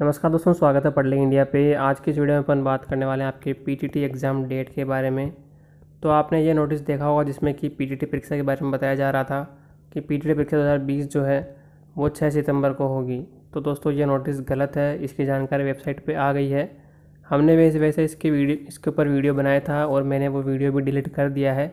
नमस्कार दोस्तों स्वागत है पढ़ ले इंडिया पे आज की इस वीडियो में अपन बात करने वाले हैं आपके पीटीटी एग्ज़ाम डेट के बारे में तो आपने ये नोटिस देखा होगा जिसमें कि पीटीटी परीक्षा के बारे में बताया जा रहा था कि पीटीटी परीक्षा 2020 जो है वो 6 सितंबर को होगी तो दोस्तों ये नोटिस गलत है इसकी जानकारी वेबसाइट पर आ गई है हमने वैसे वैसे इसकी वीडियो इसके ऊपर वीडियो बनाया था और मैंने वो वीडियो भी डिलीट कर दिया है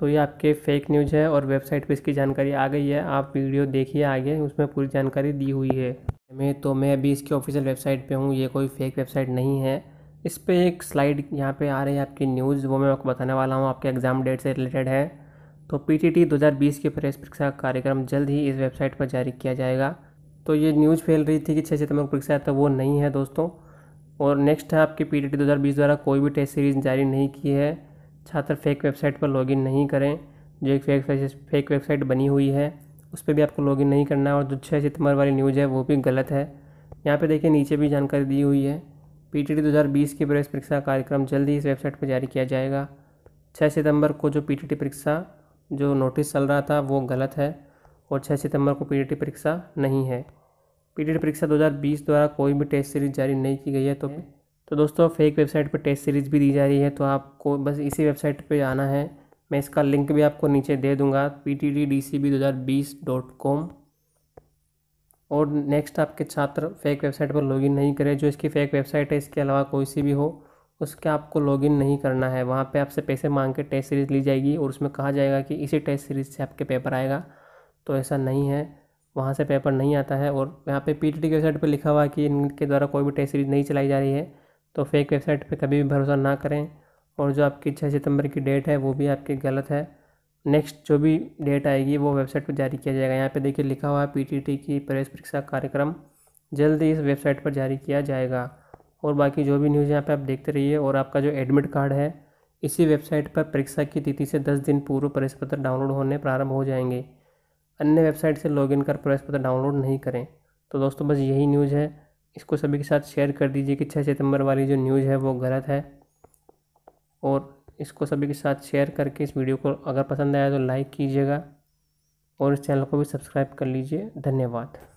तो ये आपके फेक न्यूज़ है और वेबसाइट पर इसकी जानकारी आ गई है आप वीडियो देखिए आगे उसमें पूरी जानकारी दी हुई है में तो मैं अभी इसकी ऑफिशियल वेबसाइट पे हूँ ये कोई फेक वेबसाइट नहीं है इस पर एक स्लाइड यहाँ पे आ रही है आपकी न्यूज़ वो मैं आपको बताने वाला हूँ आपके एग्ज़ाम डेट से रिलेटेड है तो पी हज़ार बीस के प्रेस परीक्षा कार्यक्रम जल्द ही इस वेबसाइट पर जारी किया जाएगा तो ये न्यूज़ फैल रही थी कि छः सितंबर को परीक्षा है तो वो नहीं है दोस्तों और नेक्स्ट है आपकी पी टी द्वारा कोई भी टेस्ट सीरीज जारी नहीं की है छात्र फेक वेबसाइट पर लॉगिन नहीं करें जो एक फेक फेक वेबसाइट बनी हुई है उस पर भी आपको लॉगिन नहीं करना है और जो छः सितंबर वाली न्यूज़ है वो भी गलत है यहाँ पे देखिए नीचे भी जानकारी दी हुई है पी टी टी दो हज़ार बीस की प्रवेश परीक्षा कार्यक्रम जल्द ही इस वेबसाइट पर जारी किया जाएगा छः सितंबर को जो पी टी टी परीक्षा जो नोटिस चल रहा था वो गलत है और छः सितंबर को पी टी टी परीक्षा नहीं है पी टी टी परीक्षा दो हज़ार बीस द्वारा कोई भी टेस्ट सीरीज़ जारी नहीं की गई है तो तो दोस्तों फेक वेबसाइट पर टेस्ट सीरीज़ भी दी जा रही है तो आपको बस इसी वेबसाइट पर आना है मैं इसका लिंक भी आपको नीचे दे दूंगा P T D D C B दो हज़ार बीस डॉट कॉम और नेक्स्ट आपके छात्र फेक वेबसाइट पर लॉगिन नहीं करें जो इसकी फेक वेबसाइट है इसके अलावा कोई सी भी हो उसके आपको लॉगिन नहीं करना है वहाँ पे आपसे पैसे मांग के टेस्ट सीरीज़ ली जाएगी और उसमें कहा जाएगा कि इसी टेस्ट सीरीज़ से आपके पेपर आएगा तो ऐसा नहीं है वहाँ से पेपर नहीं आता है और यहाँ पे पी टी की वेबसाइट पर लिखा हुआ कि इनके द्वारा कोई भी टेस्ट सीरीज़ नहीं चलाई जा रही है तो फेक वेबसाइट पर कभी भी भरोसा ना करें और जो आपकी छः सितंबर की डेट है वो भी आपकी गलत है नेक्स्ट जो भी डेट आएगी वो वेबसाइट पर जारी किया जाएगा यहाँ पे देखिए लिखा हुआ है पीटीटी की प्रवेश परीक्षा कार्यक्रम जल्द ही इस वेबसाइट पर जारी किया जाएगा और बाकी जो भी न्यूज़ यहाँ पे आप देखते रहिए और आपका जो एडमिट कार्ड है इसी वेबसाइट पर परीक्षा की तिथि से दस दिन पूर्व प्रवेश पत्र डाउनलोड होने प्रारंभ हो जाएंगे अन्य वेबसाइट से लॉग कर प्रवेश पत्र डाउनलोड नहीं करें तो दोस्तों बस यही न्यूज़ है इसको सभी के साथ शेयर कर दीजिए कि छः सितंबर वाली जो न्यूज़ है वो गलत है और इसको सभी के साथ शेयर करके इस वीडियो को अगर पसंद आया तो लाइक कीजिएगा और इस चैनल को भी सब्सक्राइब कर लीजिए धन्यवाद